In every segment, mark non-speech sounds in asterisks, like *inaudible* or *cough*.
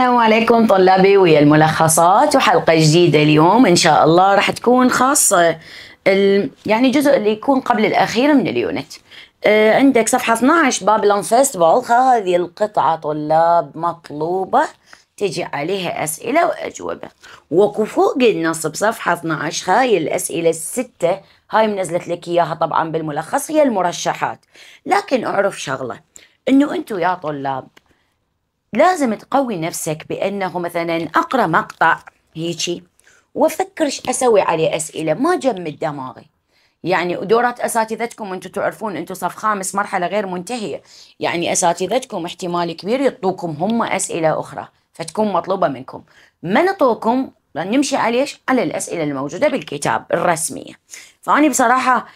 السلام عليكم طلابي ويا الملخصات وحلقة جديدة اليوم إن شاء الله راح تكون خاصة يعني جزء اللي يكون قبل الأخير من اليونت آه عندك صفحة 12 بابلون فيستيفال هذه القطعة طلاب مطلوبة تجي عليها أسئلة وأجوبة وكفوق النص النصب صفحة 12 هاي الأسئلة الستة هاي منزلت لك إياها طبعا بالملخص هي المرشحات لكن أعرف شغلة إنه أنتوا يا طلاب لازم تقوي نفسك بانه مثلا اقرا مقطع هيجي وافكر ايش اسوي عليه اسئله ما جمد دماغي يعني دورات اساتذتكم انتم تعرفون انتم صف خامس مرحله غير منتهيه يعني اساتذتكم احتمال كبير يعطوكم هم اسئله اخرى فتكون مطلوبه منكم ما نطوكم نمشي عليه على الاسئله الموجوده بالكتاب الرسميه فاني بصراحه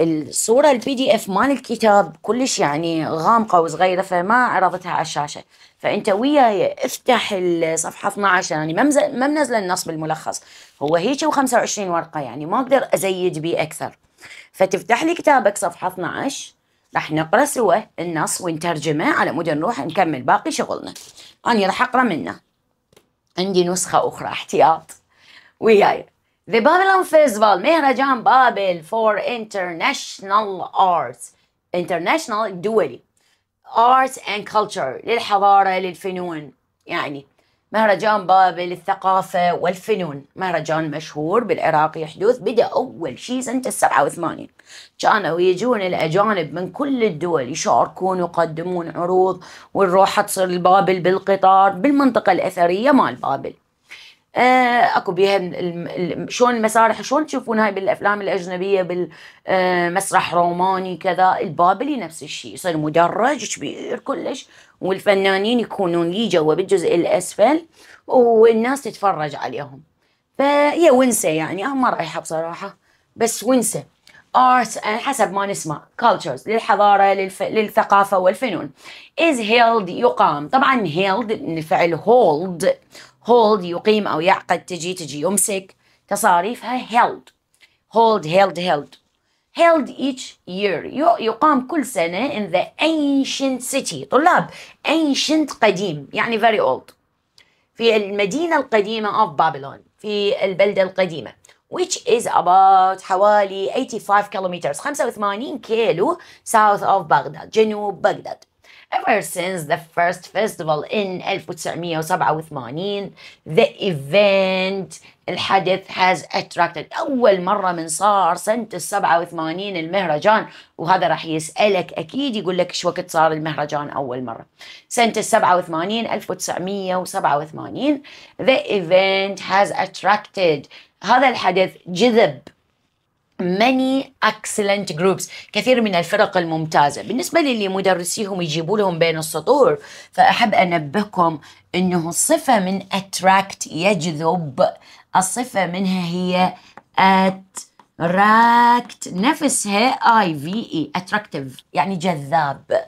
الصوره البي دي اف مال الكتاب كلش يعني غامقه وصغيره فما عرضتها على الشاشه فانت وياي افتح الصفحه 12 يعني ما منزله النص بالملخص هو هيك و25 ورقه يعني ما اقدر ازيد بيه اكثر فتفتح لي كتابك صفحه 12 راح نقرا سوا النص ونترجمه على مود نروح نكمل باقي شغلنا انا راح اقرا منه عندي نسخه اخرى احتياط وياي The Babylon Festival مهرجان بابل for International Arts International دولي Arts and Culture للحضارة للفنون يعني مهرجان بابل الثقافة والفنون مهرجان مشهور بالعراق يحدث بدأ أول شيء سنة السبعة وثمانين كانوا يجون الأجانب من كل الدول يشاركون ويقدمون عروض والروحة تصير البابل بالقطار بالمنطقة الأثرية مال بابل آه، اكو بها شلون المسارح شلون تشوفون هاي بالافلام الاجنبيه بالمسرح آه، روماني كذا البابلي نفس الشيء يصير مدرج كبير كلش والفنانين يكونون لي جوا بالجزء الاسفل والناس تتفرج عليهم فهي ونسه يعني انا ما رايحه بصراحه بس ونسه ارت حسب ما نسمع كلتشرز للحضاره للف... للثقافه والفنون از هيلد يقام طبعا هيلد من فعل هولد hold يقيم أو يعقد تجي تجي يمسك تصاريفها held hold held held held each year يقام كل سنة in the ancient city طلاب ancient قديم يعني very old في المدينة القديمة of Babylon في البلدة القديمة which is about حوالي 85 kilometers 85 كيلو south of بغداد جنوب بغداد Ever since the first festival in 1987, the event الحدث has attracted أول مرة من صار سنة السبعة وثمانين المهرجان وهذا راح يسألك أكيد يقول لك شو وقت صار المهرجان أول مرة سنة السبعة وثمانين 1987 the event has attracted هذا الحدث جذب many excellent groups كثير من الفرق الممتازة بالنسبة للي مدرسيهم يجيبوا لهم بين السطور فأحب أنبهكم أنه الصفة من attract يجذب الصفة منها هي attract نفسها I V E attractive يعني جذاب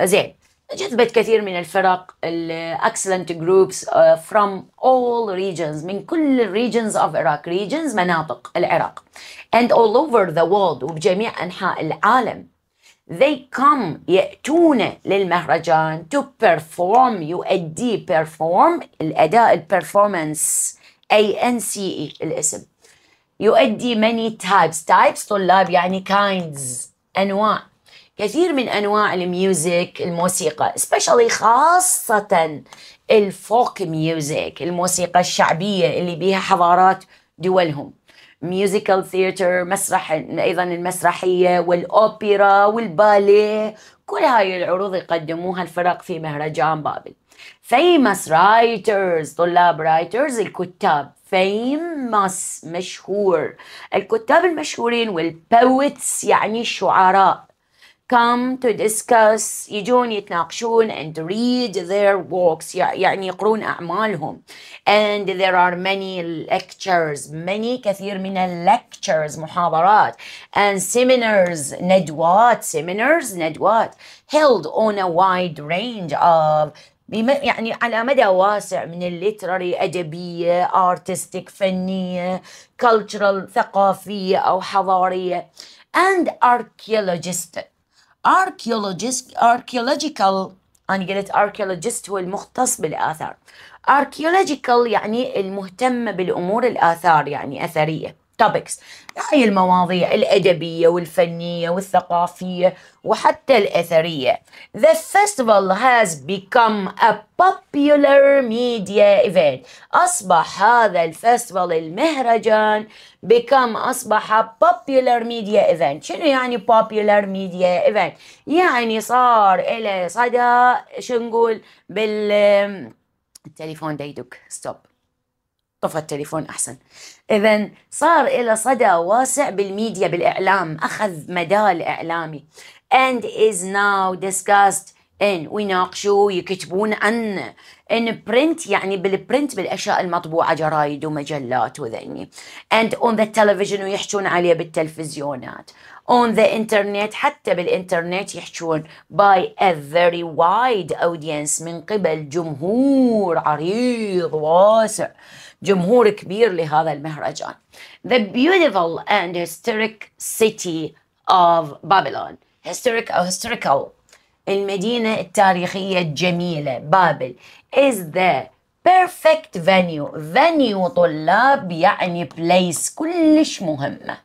زين جذبت كثير من الفرق الاكسلنت جروبس uh, from all regions من كل regions of Iraq regions مناطق العراق and all over the world وبجميع انحاء العالم they come يأتون للمهرجان to perform يؤدي perform الأداء البرفورمانس A N C E الاسم يؤدي many types types طلاب يعني kinds أنواع كثير من انواع الميوزك الموسيقى سبيشالي خاصه الفوك ميوزك الموسيقى الشعبيه اللي بيها حضارات دولهم ميوزيكال ثياتر مسرح ايضا المسرحيه والاوبرا والباليه كل هاي العروض يقدموها الفرق في مهرجان بابل فيمس رايترز طلاب رايترز الكتاب فيمس مشهور الكتاب المشهورين والبوتس يعني الشعراء come to discuss يجون يتناقشون and read their works يعني يقرون أعمالهم and there are many lectures many كثير من lectures محاضرات and seminars ندوات seminars ندوات held on a wide range of يعني على مدى واسع من الليتراري أدبية artistic فنية cultural ثقافية أو حضارية and archaeologistic archaeologist archaeological أنا قلت archaeologist هو المختص بالآثار archaeological يعني المهتمة بالأمور الآثار يعني أثرية topics هاي المواضيع الأدبية والفنية والثقافية وحتى الأثرية The festival has become a popular media event أصبح هذا الفestival المهرجان become أصبح popular media event شنو يعني popular media event يعني صار إلى صدى شو نقول بال التليفون دا ستوب طفى التليفون احسن اذا صار له صدى واسع بالميديا بالاعلام اخذ مدال اعلامي and is now discussed ان ويناقشوا يكتبون عنه ان برنت يعني بالبرنت بالاشياء المطبوعه جرايد ومجلات وذني and on the television ويحجون عليه بالتلفزيونات on the internet حتى بالإنترنت يحشون by a very wide audience من قبل جمهور عريض واسع جمهور كبير لهذا المهرجان The beautiful and historic city of Babylon historic or historical المدينة التاريخية الجميلة بابل is the perfect venue venue طلاب يعني place كلش مهمة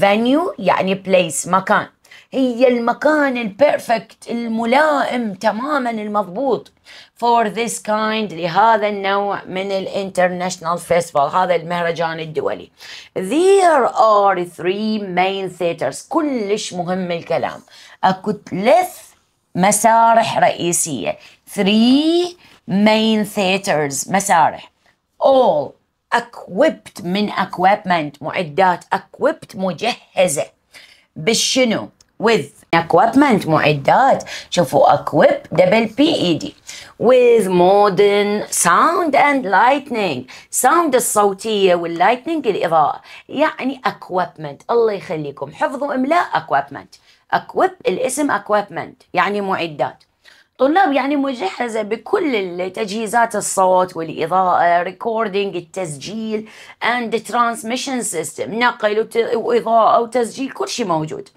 venue يعني place مكان هي المكان البيرفكت الملائم تماما المضبوط for this kind لهذا النوع من international festival هذا المهرجان الدولي there are three main theaters كلش مهم الكلام اكو ثلاث مسارح رئيسية three main theaters مسارح all equipped من equipment معدات equipped مجهزة بالشنو with equipment معدات شوفوا equip double p e d with modern sound and lightning sound الصوتية واللايتنينج الإضاءة يعني equipment الله يخليكم حفظوا إملاء equipment أكويب الاسم أكويبمنت يعني معدات طلاب يعني مجهزة بكل تجهيزات الصوت والإضاءة ريكوردينج التسجيل اند ترانسميشن سيستم نقل وإضاءة وتسجيل كل شيء موجود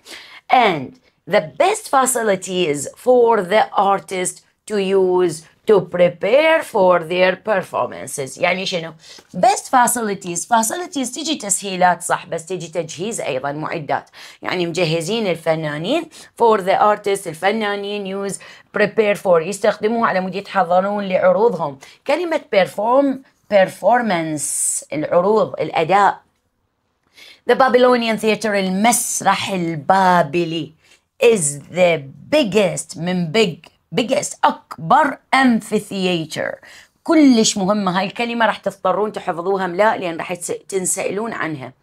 and the best facilities for the ارتست to use to prepare for their performances يعني شنو best facilities facilities تجي تسهيلات صح بس تجي تجهيز أيضا معدات يعني مجهزين الفنانين for the artists الفنانين use prepare for يستخدموه على مود يتحضرون لعروضهم كلمة perform performance العروض الأداء The Babylonian Theater المسرح البابلي is the biggest من big بيجست اكبر امفيثياتر كلش مهمة هاي الكلمة راح تضطرون تحفظوها لا لأن راح تنسألون عنها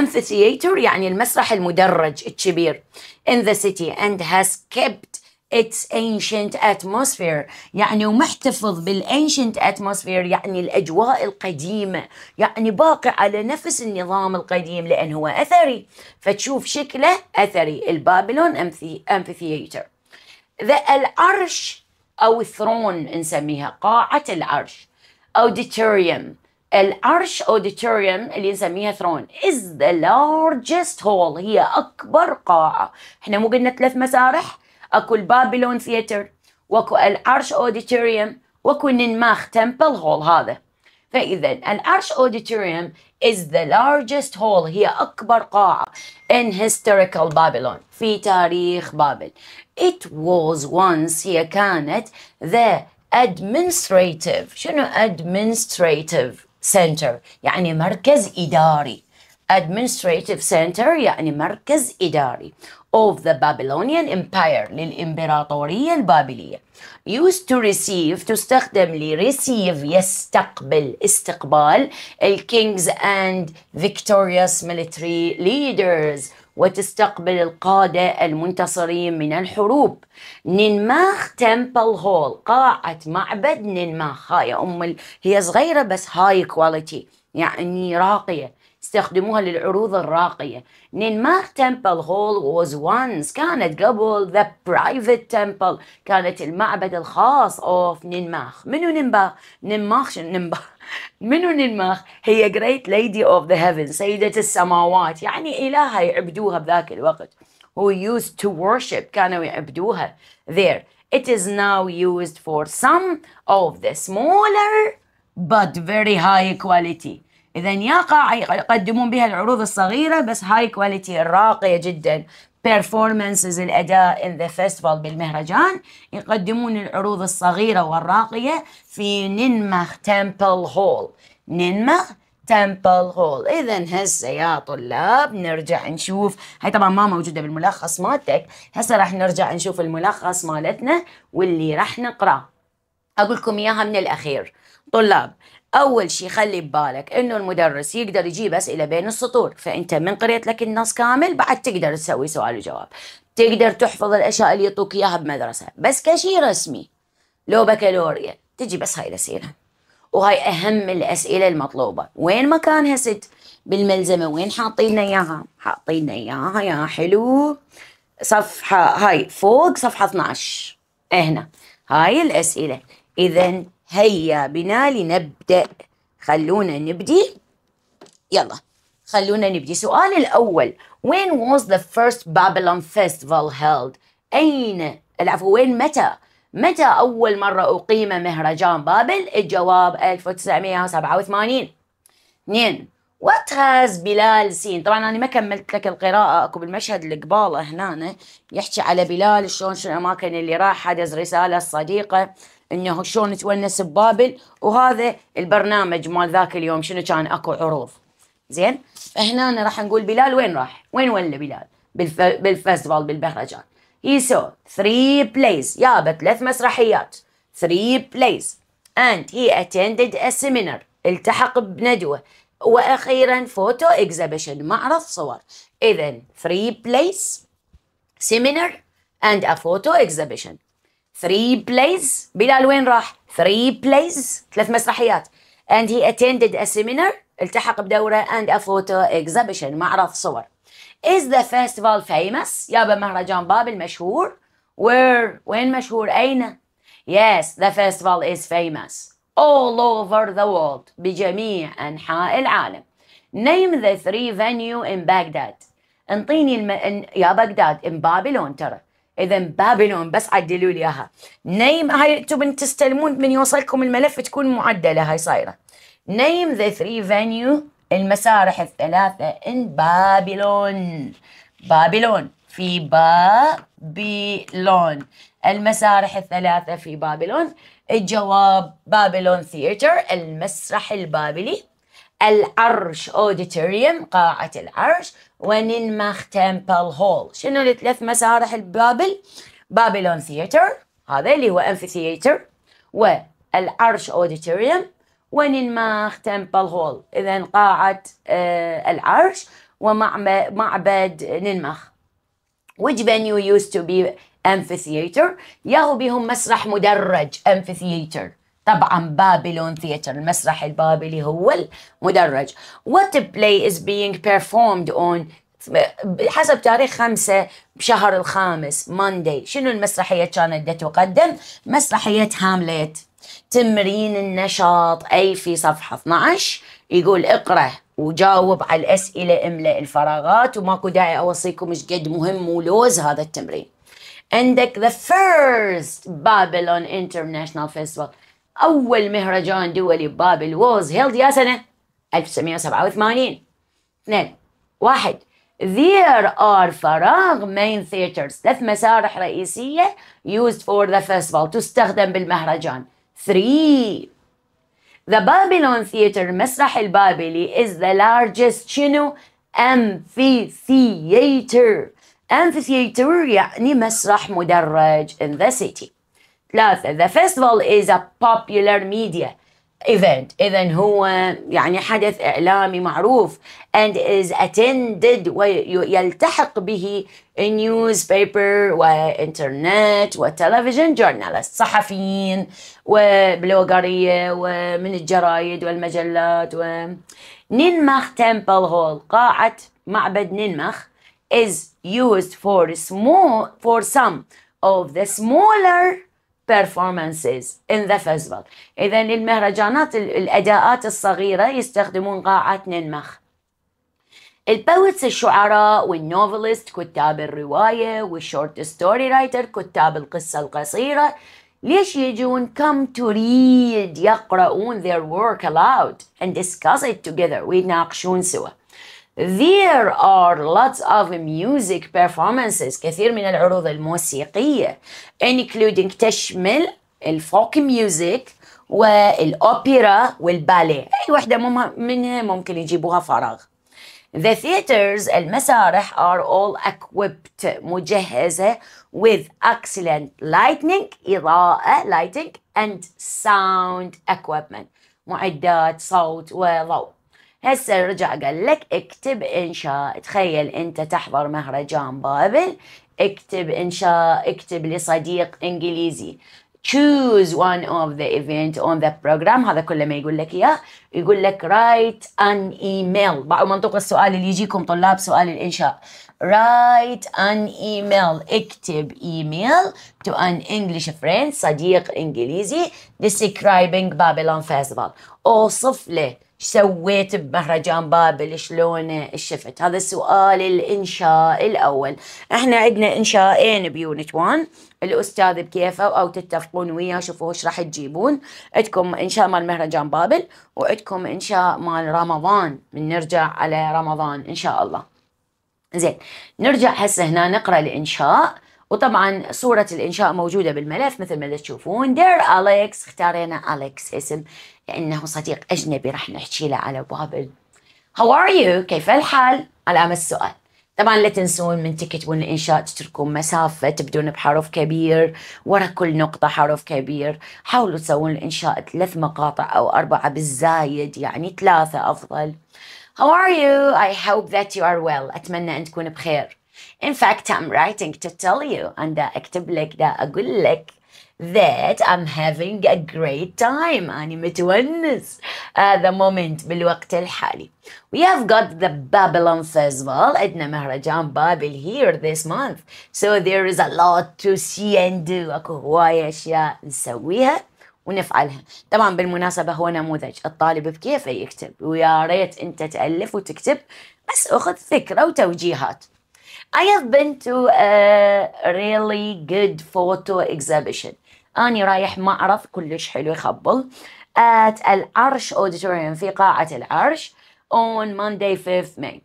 amphitheater يعني المسرح المدرج الكبير in the city and has kept its ancient atmosphere يعني ومحتفظ بالانشنت atmosphere يعني الأجواء القديمة يعني باقي على نفس النظام القديم لان هو أثري فتشوف شكله أثري البابلون امفيثياتر ذا العرش أو الثرون نسميها قاعة العرش أوديتوريوم العرش أوديتوريوم اللي نسميها ثرون is the largest hall هي أكبر قاعة احنا مو قلنا ثلاث مسارح أكو البابلون ثياتر وأكو العرش أوديتوريوم وأكو ننماخ تمبل هول هذا فإذا العرش Auditorium is the largest hall هي أكبر قاعة in historical Babylon في تاريخ بابل it was once هي كانت the administrative شنو administrative center يعني مركز إداري administrative center يعني مركز إداري of the Babylonian Empire للإمبراطورية البابلية used to receive تستخدم ل receive يستقبل استقبال ال kings and victorious military leaders وتستقبل القادة المنتصرين من الحروب نينماخ تمبل هول قاعة معبد نينماخ هاي أم هي صغيرة بس هاي كواليتي يعني راقية يستخدموها للعروض الراقية نينمار تمبل هول was once كانت قبل the private temple كانت المعبد الخاص of نينماخ منو نينماخ؟ نينماخ نينماخ *laughs* منو نينماخ هي great lady of the heaven سيدة السماوات يعني إلهة يعبدوها بذاك الوقت who used to worship كانوا يعبدوها there it is now used for some of the smaller but very high quality اذا يا قاع يقدمون بها العروض الصغيره بس هاي كواليتي راقيه جدا performances الاداء in the festival بالمهرجان يقدمون العروض الصغيره والراقيه في نينمخ تمبل هول نينمخ تمبل هول اذا هسه يا طلاب نرجع نشوف هاي طبعا ما موجوده بالملخص مالتك هسه راح نرجع نشوف الملخص مالتنا واللي راح نقراه اقول لكم اياها من الاخير طلاب اول شيء خلي ببالك انه المدرس يقدر يجيب اسئله بين السطور فانت من قريت لك النص كامل بعد تقدر تسوي سؤال وجواب تقدر تحفظ الاشياء اللي يعطوك اياها بمدرسه بس كشيء رسمي لو بكالوريا تجي بس هاي الاسئله وهاي اهم الاسئله المطلوبه وين مكانها ست بالملزمه وين حاطين اياها حاطين اياها يا حلو صفحه هاي فوق صفحه 12 هنا هاي الاسئله اذا هيا بنا لنبدأ خلونا نبدي يلا خلونا نبدي سؤال الأول When was the first Babylon festival held? أين العفو وين متى متى أول مرة أقيم مهرجان بابل؟ الجواب 1987 اثنين What has بلال seen؟ طبعا أنا ما كملت لك القراءة أكو بالمشهد اللي قباله هنا يحكي على بلال شلون شو الأماكن اللي راح حدث رسالة صديقة انه شلون تونس ببابل وهذا البرنامج مال ذاك اليوم شنو كان اكو عروض زين فهنا راح نقول بلال وين راح؟ وين ولا بلال؟ بالف... بالفستيفال بالمهرجان هي سو 3 بلايز يابا ثلاث مسرحيات 3 بلايز and he attended a seminar التحق بندوة وأخيرا فوتو اكزبيشن معرض صور إذا 3 plays seminar and a photo exhibition three plays بلال وين راح؟ three plays ثلاث مسرحيات and he attended a seminar التحق بدورة and a photo exhibition معرض صور is the festival famous يابا مهرجان بابل مشهور where وين مشهور أين yes the festival is famous all over the world بجميع أنحاء العالم name the three venue in Baghdad انطيني الم... يا بغداد in Babylon ترى اذا بابلون بس عدلوا لي اياها نيم هاي تبن تستلمون من يوصلكم الملف تكون معدله هاي صايره نيم ذا ثري فانيو المسارح الثلاثه ان بابلون بابلون في بابلون المسارح الثلاثه في بابلون الجواب بابلون ثياتر المسرح البابلي العرش اوديتوريوم قاعة العرش وننمخ تمبل هول شنو الثلاث مسارح البابل بابلون ثياتر هذا اللي هو انفي ثياتر والعرش اوديتوريوم وننماخ تمبل هول اذا قاعة آه العرش ومعبد ننمخ which venue used to be amphitheater يهو بهم مسرح مدرج amphitheater طبعا بابلون ثياتر المسرح البابلي هو المدرج وات بلاي از بينج بيرفورمد اون حسب تاريخ خمسة بشهر الخامس موندي شنو المسرحية كانت تقدم مسرحية هاملت تمرين النشاط أي في صفحة 12 يقول اقرأ وجاوب على الأسئلة املأ الفراغات وماكو داعي أوصيكم ايش قد مهم ولوز هذا التمرين عندك the first Babylon International Festival أول مهرجان دولي ببابل ووز هيلد يا سنة 1987 2 1 There are فراغ main theaters ثلاث مسارح رئيسية used for the festival تستخدم بالمهرجان 3 The Babylon Theater المسرح البابلي is the largest شنو amphitheater amphitheater يعني مسرح مدرج in the city ثلاثة the festival is a popular media event إذا هو يعني حدث إعلامي معروف and is attended ويلتحق به newspaper وإنترنت وتلفزيون journalists صحفيين وبلوغرية ومن الجرايد والمجلات و نينمخ تمبل هول قاعة معبد نينمخ is used for small for some of the smaller performances in the festival إذا المهرجانات الأداءات الصغيرة يستخدمون قاعات ننمخ البوتس الشعراء والنوفلست كتاب الرواية والشورت ستوري رايتر كتاب القصة القصيرة ليش يجون come to read يقرؤون their work aloud and discuss it together ويناقشون سوا There are lots of music performances كثير من العروض الموسيقية including تشمل الفوك ميوزك والأوبرا والباليه أي وحدة منها ممكن يجيبوها فراغ The theaters المسارح are all equipped مجهزة with excellent lighting إضاءة lighting and sound equipment معدات صوت وضوء هسه رجع قال لك اكتب انشاء تخيل انت تحضر مهرجان بابل اكتب انشاء اكتب لصديق انجليزي choose one of the event on the program هذا كله ما يقول لك اياه يقول لك write an email منطوق السؤال اللي يجيكم طلاب سؤال الانشاء write an email اكتب ايميل to an English friend صديق انجليزي describing Babylon Festival اوصف له سويت بمهرجان بابل شلون شفت هذا سؤال الانشاء الاول احنا عندنا انشاءين بيونت 1 الاستاذ بكيفه او تتفقون وياه شوفوا ايش راح تجيبون عندكم انشاء مال مهرجان بابل وعندكم انشاء مال رمضان بنرجع على رمضان ان شاء الله زين نرجع هسه هنا نقرا الانشاء وطبعا صورة الإنشاء موجودة بالملف مثل ما تشوفون دير أليكس اختارينا أليكس اسم لأنه صديق أجنبي راح نحكي له على بابل هاو ار يو كيف الحال علامة السؤال طبعا لا تنسون من تكتبون الإنشاء تتركون مسافة تبدون بحرف كبير ورا كل نقطة حرف كبير حاولوا تسوون الإنشاء ثلاث مقاطع أو أربعة بالزايد يعني ثلاثة أفضل How are you? I hope that you are well. أتمنى أن تكون بخير. In fact, I'm writing to tell you. أنا أكتب لك دا أقول لك that I'm having a great time أنا متونس at the moment بالوقت الحالي We have got the Babylon Festival عندنا مهرجان بابل here this month So there is a lot to see and do أكو هواية أشياء نسويها ونفعلها طبعا بالمناسبة هو نموذج الطالب بكيفه يكتب ويا ريت انت تألف وتكتب بس أخذ فكرة وتوجيهات I have been to a really good photo exhibition أني رايح معرض كلش حلو يخبل at العرش أوديتوريوم في قاعة العرش on Monday 5th May.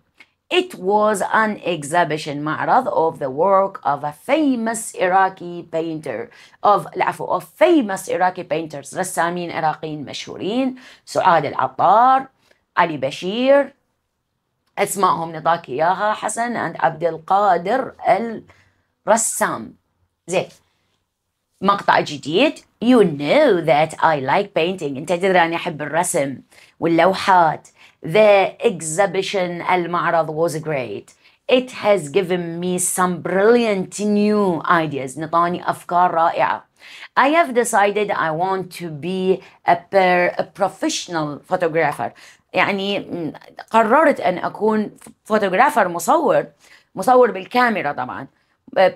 It was an exhibition معرض of the work of a famous Iraqi painter of العفو of famous Iraqi painters رسامين عراقيين مشهورين سعاد العطار علي بشير اسمائهم نطاك اياها حسن عند عبد القادر الرسام زين مقطع جديد you know that I like painting انت تدري أنا أحب الرسم واللوحات the exhibition المعرض was great it has given me some brilliant new ideas نطاني أفكار رائعة I have decided I want to be a, per, a professional photographer يعني قررت أن أكون فوتوغرافر مصور مصور بالكاميرا طبعا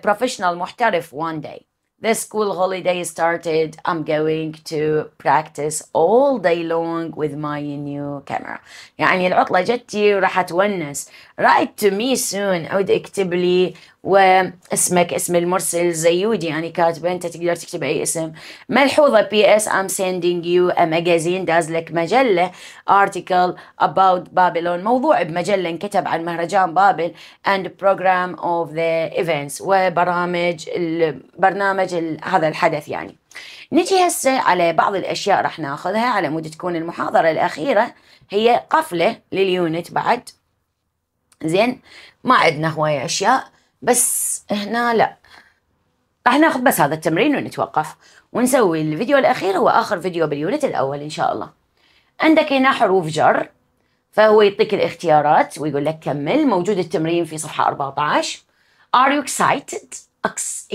professional محترف one day the school holiday started, I'm going to practice all day long with my new camera. يعني العطلة جتي وراح اتونس. Write to me soon او اكتب لي واسمك اسم المرسل زيودي يعني كاتبه انت تقدر تكتب اي اسم ملحوظه بي اس ام سيندينج يو ا ماجازين داز لك مجله ارتكل اباوت بابلون موضوع بمجله انكتب عن مهرجان بابل اند بروجرام اوف ذا ايفنتس وبرامج برنامج هذا الحدث يعني نجي هسه على بعض الاشياء راح ناخذها على مود تكون المحاضره الاخيره هي قفله لليونت بعد زين ما عندنا هواية اشياء بس هنا لا راح ناخذ بس هذا التمرين ونتوقف ونسوي الفيديو الأخير هو آخر فيديو باليونت الأول إن شاء الله عندك هنا حروف جر فهو يعطيك الاختيارات ويقول لك كمل موجود التمرين في صفحة 14 Are you excited?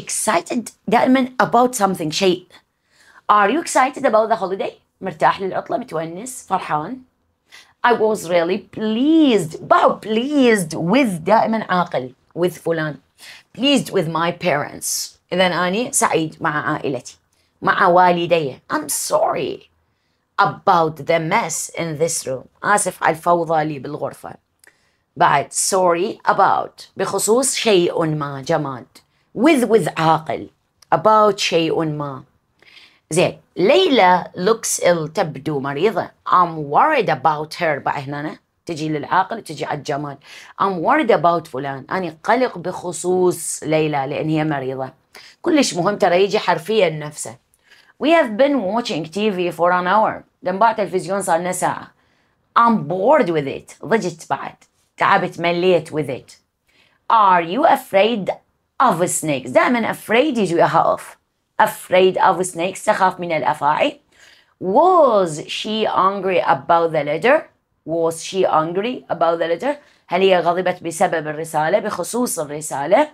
Excited دائما about something شيء Are you excited about the holiday? مرتاح للعطلة متونس فرحان I was really pleased بقى pleased with دائما عاقل with فلان pleased with my parents إذا أنا سعيد مع عائلتي مع والدي I'm sorry about the mess in this room آسف على الفوضى لي بالغرفة بعد sorry about بخصوص شيء ما جماد with with عاقل about شيء ما زين ليلى looks ill تبدو مريضة I'm worried about her بعد هنا تجي للعاقل وتجي على الجمال I'm worried about فلان أنا قلق بخصوص ليلى لأن هي مريضة كلش مهم ترى يجي حرفيا نفسه We have been watching TV for an hour دنباع تلفزيون صار لنا ساعة I'm bored with it ضجت بعد تعبت مليت with it Are you afraid of snakes دائما afraid يجي وياها of afraid of snakes تخاف من الأفاعي Was she angry about the letter Was she angry about the letter هل هي غضبت بسبب الرسالة بخصوص الرسالة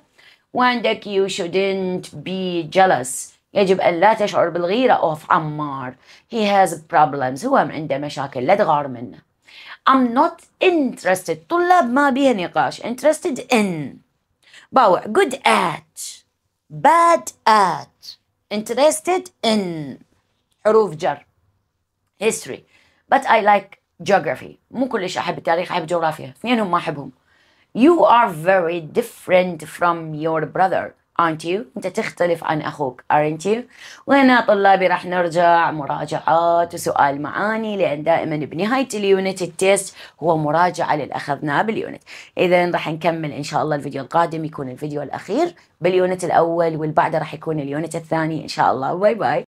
وعندك you shouldn't be jealous يجب أن لا تشعر بالغيرة of عمار he has problems هو عنده مشاكل لا تغار منه I'm not interested طلاب ما بيها نقاش interested in باوع good at bad at interested in حروف جر history but I like جيوغرافي مو كلش أحب التاريخ أحب جغرافيا اثنينهم ما أحبهم You are very different from your brother aren't you أنت تختلف عن أخوك aren't you وهنا طلابي راح نرجع مراجعات وسؤال معاني لأن دائما بنهاية اليونت التيست هو مراجعة اللي أخذناه باليونت إذا راح نكمل إن شاء الله الفيديو القادم يكون الفيديو الأخير باليونت الأول والبعد راح يكون اليونت الثاني إن شاء الله باي باي